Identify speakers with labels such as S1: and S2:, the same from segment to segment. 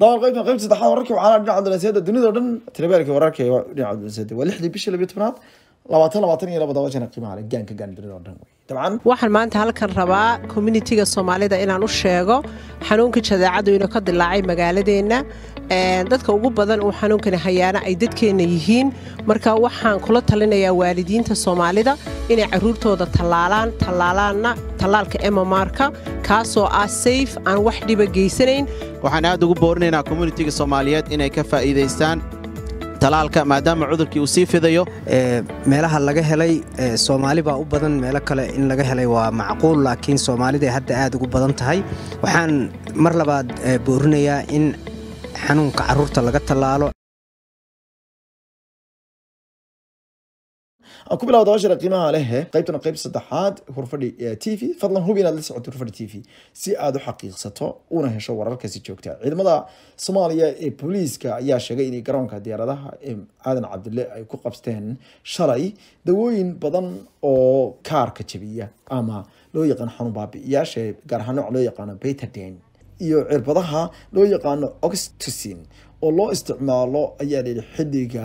S1: dabcan waxaan maanta halkan rabaa communitiga soomaalida inaan u sheego xanuunka jadeecadu inuu ka dilaacay magaaladeenna dadka ugu badan uu xanuunkani hayaana ay dadkeenna yihiin marka waxaan kula talinayaa waalidiinta soomaalida inay caruurtooda tallaalaan tallaalaanna tallaalka emmarka kaasoo ah sayf aan wax dhiba geysanayn waxaan aad ugu boorinaynaa communitiga soomaaliyeed inay ka faa'iidaystaan talaalka maadaama cudurkii uu sii fidayo eh, meelaha laga helay eh, soomaali baa u badan meelo kale in laga helay waa macquul laakiin soomaalida hadda aad ugu badan tahay waxaan mar labaad eh, boorinayaa in xanuunka carruurta laga tallaalo aan ku bilawda hawshara qiimaha leh qaybtana qayb saddexaad hurfadhi t v fadlan hubi inaad la socotay hurfadhi t v si aad u xaqiiqsato una hesho wararkasi joogta ciidamada soomaaliya ee booliiska ayaa sheegay inay garoonka diyaaradaha ee aadan cabdille ay ku qabsteen shalay dawooyin badan oo kaarka jabiya ama loo yaqaan xanuun baabi'iyaasha gaar ahaan nooc loo yaqaano betaden iyo cirbadaha loo yaqaano oxytocin oo loo isticmaalo ayaa la yihi xilliga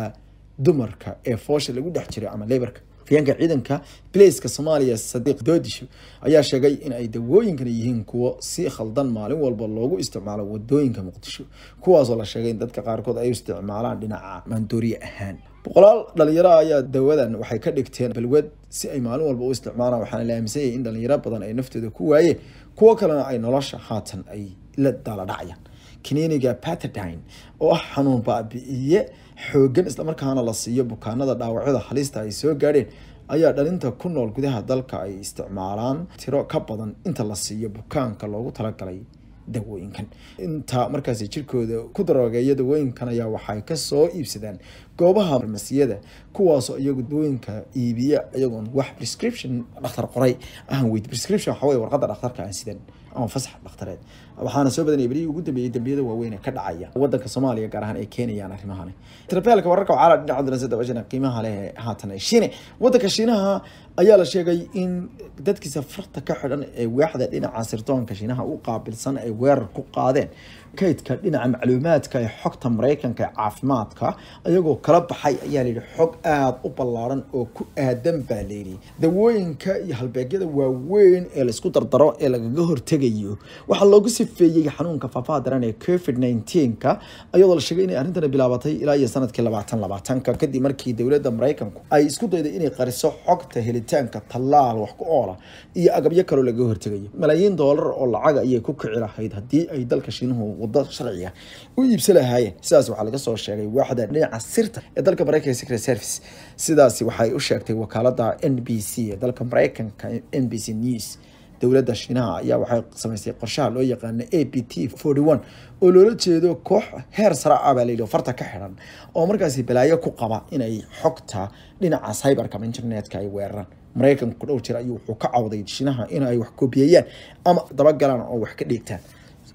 S1: dumarka ee foosha lagu dhex jiro ama lebarka afyeenka ciidanka blaceka soomaaliya sadiiq doodish ayaa sheegay in ay dawooyinkan yihiin kuwo si khaldan maalin walba loogu isticmaalo wadooyinka muqdisho kuwaasoo la sheegay in dadka qaarkood ay isticmaalaan dhinaca maandooriye ahaan boqolaal dhalinyaro ayaa dawadan waxay ka dhigteen balwad si ay maalin walba u isticmaalaan waxaana la aaminsanyahay in dhalinyaro badan ay naftooda ku waayeen kuwo kalena ay nolosha haatan ay la daala dhacayaan kaniiniga paterdine oo ah xanuun baabi'iye xoogan islamarkaana la siiyo bukaanada dhaawacyada halista ay soo gaadheen ayaa dhalinta ku nool gudaha dalka ay isticmaalaan tiro ka badan inta la siiyo bukaanka loogu talagalay dawooyinkan inta markaasi jirkooda ku daroogeeya dawooyinkan ayaa waxay kasoo iibsadaan goobaha farmasiyada kuwaasoo iyagu dawooyinka iibiya iyagoon wax prescription dhakhtar qoray aan weyd prescription waxaa weye warqadda dhakhtarka aan sidan ama fasax dhakhtareed waxaana soo badanaya berihii ugu dambeeyey dembiyada waaweyn ka dhacaya waddanka soomaaliya gaar ahaan ay keenayaan arrimahani trabeelka wararka wacala dhinaca darasad dabashana qiimaha leh haatan ee shiine waddanka shiinaha ayaa la sheegay in dadkiisa farta ka xidhan ee waaxda dhinaca sirdoonka shiinaha u qaabilsan ay weerar ku qaadeen kaydka dhinaca macluumaadka ee xogta maraykanka ee caafimaadka ayagoo kala baxay ayaa layidhi xog aada u ballaaran oo ku aadan baa layidhi dawooyinka iyo halbeegyada waaweyn ee laysku dardaro ee lagaga hortegayo waxaa loogu sifeeyey xanuunka faafaha daran ee covid neenka ayadoo la sheegay inay arrintani bilaabatay ilaa iyo sanadkii labaatan labaatanka kadib markii dowladda maraykanku ay isku dayday inay qariso xogta helitaanka tallaal wax ku oola iyo agabyo kaloo lagaga hortegayo malaayiin doolar oo lacaga ah ayay ku kici lahayd haddii ay dalka shiinuhu wado sharciga u iibsan lahaayeen sidaas waxaa laga soo sheegay waaxda dhinaca sirta ee dalka mareykanka secret service sidaas waxay u sheegtay wakaalada n b c ee dalka mareykanka n b c news dowladda shiinaha ayaa waxay samaysay qorshaha loo yaqaana a b t oo loola jeedo koox heer sare ah baa layidhi farta ka xiran oo markaasi balaayo ku qaba inay xogta dhinaca cyberka internetka ay weeraraan mareykanku dhowr jir ayuu wuxuu ka cawday shiinaha in wax koobiyeyaan ama dabagalaan oo wax ka dheegtaan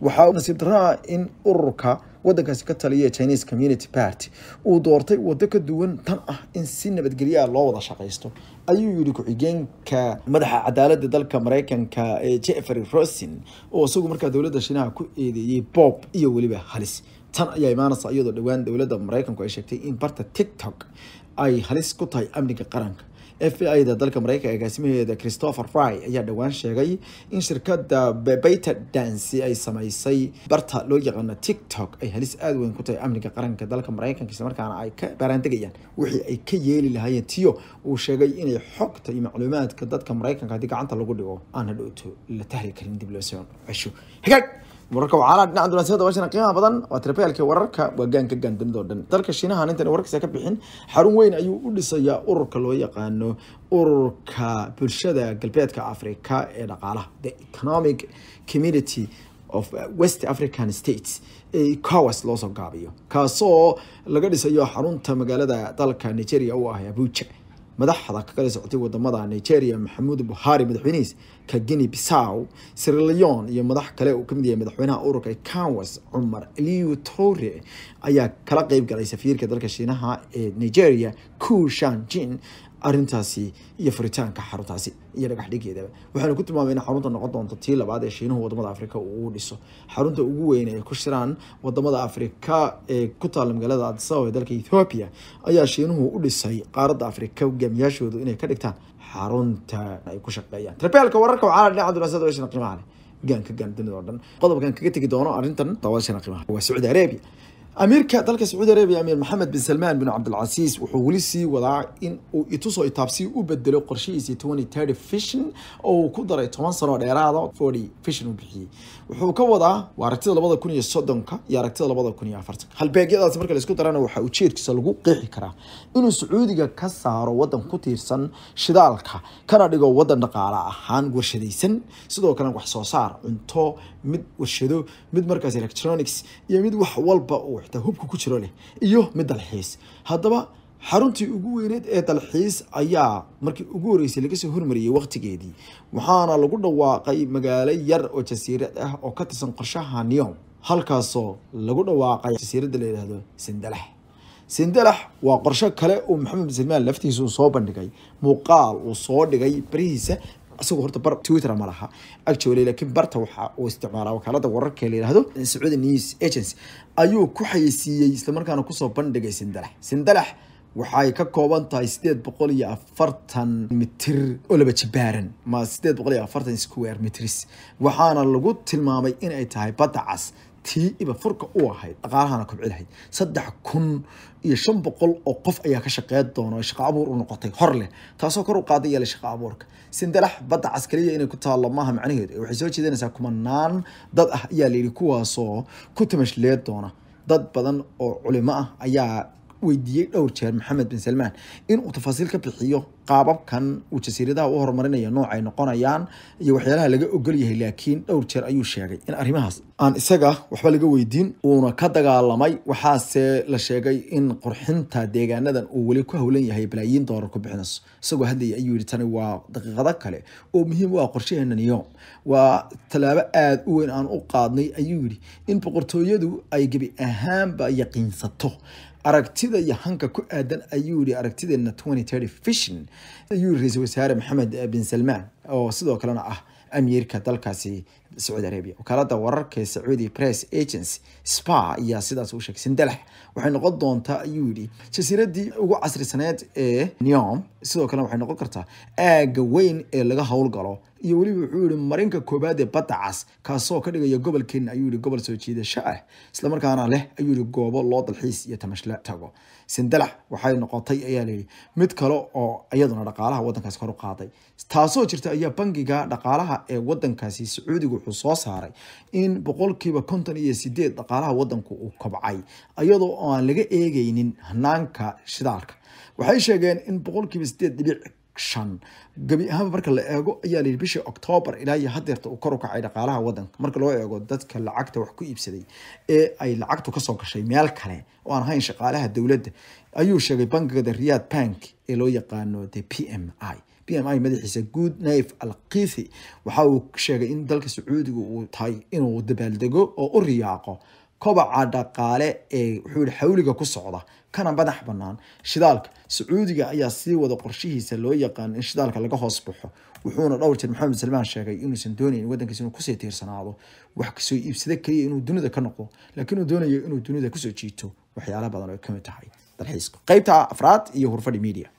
S1: waxaa u nasiib daraa in ururka waddankaasi ka taliya chinese community party uu doortay waddo ka duwan tan ah in si nabadgelya loo wada shaqaysto ayuu yidhi ku-xigeenka madaxa cadaaladda dalka mareykanka ee jeffery rosin oo isagu markaa dowladda shiinaha ku eedeeyey bob iyo weliba halis tan ayaa imaanaysa iyadoo dhowaan dowladda mareykanku ay sheegtay in barta tiktok ay halis ku tahay amniga qaranka f i da dalka maraykanka agaasimaheeda christopher fry ayaa dhowaan sheegay in shirkada beta dance ay samaysay barta loo yaqaano tik tok ay halis aada weyn ku tahay amniga qaranka dalka maraykanka islamarkaana ay ka baaraandegayaan wixii ay ka yeeli lahaayeen tiyo uu sheegay inay xogta iyo macluumaadka dadka maraykanka haddii gacanta lagu dhigo aan hadhowto la tahri karin dib loo soo cesho hagaag wararka waxaala dhinaca duulansimada washana qiimaha badan waa tirbayaalkii wararka waagaan ka gaandamid oo dhan dalka shiinahan intan wararkiisa ka bixin xarun weyn ayuu u dhisayaa ururka loo yaqaano ururka bulshada galbeedka afrika ee dhaqaalaha the economic community of uh, west african states ee cowas loosoo gaabiyo kaasoo laga dhisayo xarunta magaalada dalka nigeria u ah abuja madaxda ka socotay wadamada nigeria maxamuud buhaari madaxweynihiis ka guinea bisaw sirleon iyo madax kale uu kamid yahay madaxweynaha ururka kanwas cumar liu tore ayaa kala qeyb galay safiirka dalka shiinaha ee nigeria ku kushanjin arintaasi iyo furitaanka xaruntaasi iyo dhagaxdhigeedaba waxaanu ku tilmaamay in xarunta noqon doonto tii labaad ee shiinuhu wadamada afrika uu dhiso xarunta ugu weyn ee ku shiraan wadamada afrika ee ku taala magaalada adisababa ee dalka ethoobiya ayaa shiinuhu u dhisay qaaradda afrika hogaamiyaashoodu inay ka dhigtaan xarunta ay ku shaqeeyaan tarbeelka wararka waxaana dhinaca dulaasada weshana qiimaha leh hogaanka gaandunida o dhan qodobkan kaga tegi doono arrintan daawashana qiimaha waa sacuudi arabiya amiirka dalka sacuudi arabiya amiir maxamed bin salmaan bin cabdilcasiis wuxuu weli sii wadaa in uu itusoo itaabsii u bedelo qorshihiisii twenty thirty vision oo uu ku daray toban sano dheeraada forty vision u bixiyey wuxuu ka wadaa waa labada kun iyo soddonka iyo aragtida labada kun iyo afartanka halbeegyadaas marka laisku darana waxaa ujeedkiisa lagu qeexi karaa inuu sacuudiga ka saaro waddan ku tiirsan shidaalka kana dhigo waddan dhaqaale ahaan warshadaysan sidoo kalena wax soo saar cunto mid warshado mid markaas electronics iyo mid wax walba uu buuxda hubka ku jiro leh iyo mid dalxiis haddaba xaruntii ugu weyneed ee dalxiis ayaa markii ugu horreysay laga soo hormariyey waqtigeedii waxaana lagu dhawaaqay magaalo yar oo jasiirad ah oo ka tirsan qorshaha neom halkaasoo lagu dhawaaqay jasiiradda la yidhaahdo sindalax sindalax waa qorsho kale uu maxamed bin salmaan laftiisa uu soo bandhigay muuqaal uu soo dhigay barihiisa isagu horta bar twitter ma laha actually laakiin barta waxa uu isticmaalaa wakaalada wararka la yidhaahdo sacuudi news agency ayuu ku xayeysiiyey islamarkaana kusoo bandhigay sindalax sindalax waxay ka kooban tahay sideed boqol iyo afartan mitir oo laba jibaaran ma sideed boqol iyo afartan square mitris waxaana lagu tilmaamay inay tahay badda cas tii iba furka u ahayd dhaqaalahana kobci lahayd saddex kun iyo shan boqol oo qof ayaa ka shaqeyn doona oo shaqo abuur u noqotay hor leh taasoo kor u qaaday yaala shaqo abuurka sindalax badda caskariya inay ku taallo maaha macnaheedu waxay soo jeedinaysaa kumanaan dad ah ayaa layidhi kuwaasoo ku tamashleed doona dad badan oo culimo ah ayaa weydiiyey dhowr jeer maxamed bin salmaan inuu tafaasiil ka bixiyo qaababkan uu jasiiradaha u horumarinaya nooc ay noqonayaan iyo waxyaalaha laga ogol yahay laakiin dhowr jeer ayuu sheegay in arrimahaas aan isaga waxba laga weydiin uuna ka dagaalamay waxaase la sheegay in qurxinta deegaanadan uu weli ku howlan yahay balaayiin doolar ku bixinayso isagoo hadlaya ayuu yihi tani waa daqiiqado kale oo muhiim u ah qorshaheena niyom waa tallaabo aada u weyn aan u qaadnay ayuu yidhi in boqortooyadu ay gebi ahaanba yaqiinsato aragtida iyo hanka ku aadan ayuu yihi aragtideena vision ayuu ra-iisul wasaare maxamed eh, bin salmaan oo sidoo kalena ah amiirka dalkaasi sacuudi arabia wakaalada wararka ee sacuudi press agency spa ayaa sidaas u sheegay sindalax waxay noqon doontaa ayuu yidhi jasiiradii ugu casrisaneed ee neom sidoo kale waxay noqon kartaa aagga weyn ee laga howlgalo iyo weliba wuxuu yihi marinka koobaad ee badda cas kaasoo ka dhigaya gobolkeena ayuu yihi gobol soo jiidasho ah islamarkaana leh ayuu yihi goobo loo dalxiis iyo tamashle tago sindalax waxay noqotay ayaa layidhi mid kale oo iyaduna dhaqaalaha wadankaas kor u qaaday taasoo jirta ayaa bangiga dhaqaalaha ee wadankaasi sacuudiga wuxuu soo saaray in boqolkiiba konton iyo sideed dhaqaalaha wadanku uu kobcay iyadoo aan laga eegeynin hanaanka shidaalka waxay sheegeen in boqolkiiba sideed dhibic shan gebi ahaanba marka la eego ayaa layidhi bishii octoobar ilaa iyo hadeerta uu kor u kacay dhaqaalaha waddanka marka loo eego dadka lacagta wax ku iibsaday ee ay lacagtu kasoo gashay meel kale oo aan ahayn shaqaalaha dowladda ayuu sheegay bangiga the riad bank ee loo yaqaano the p m i b m i madaxiisa guud naif al kithi waxa uu sheegay in dalka sacuudiga uu tahay inuu dabaaldego oo u riyaaqo kobaca dhaqaale ee wuxuu yihi xawliga ku socda kana madax bannaan shidaalka sacuudiga ayaa sii wada qorshihiisa loo yaqaan in shidaalka laga hoos baxo wuxuuna dhowr jeer maxamed salmaan sheegay inuusan doonayn waddankiisa inuu kusii tiirsanaado wax kasoo iibsada keliya inuu dunida ka noqdo laakiin doonayo inuu dunida kusoo jiito waxyaala badan oo kamid tahay dalxiiska qeybta afraad iyo hurfadhi media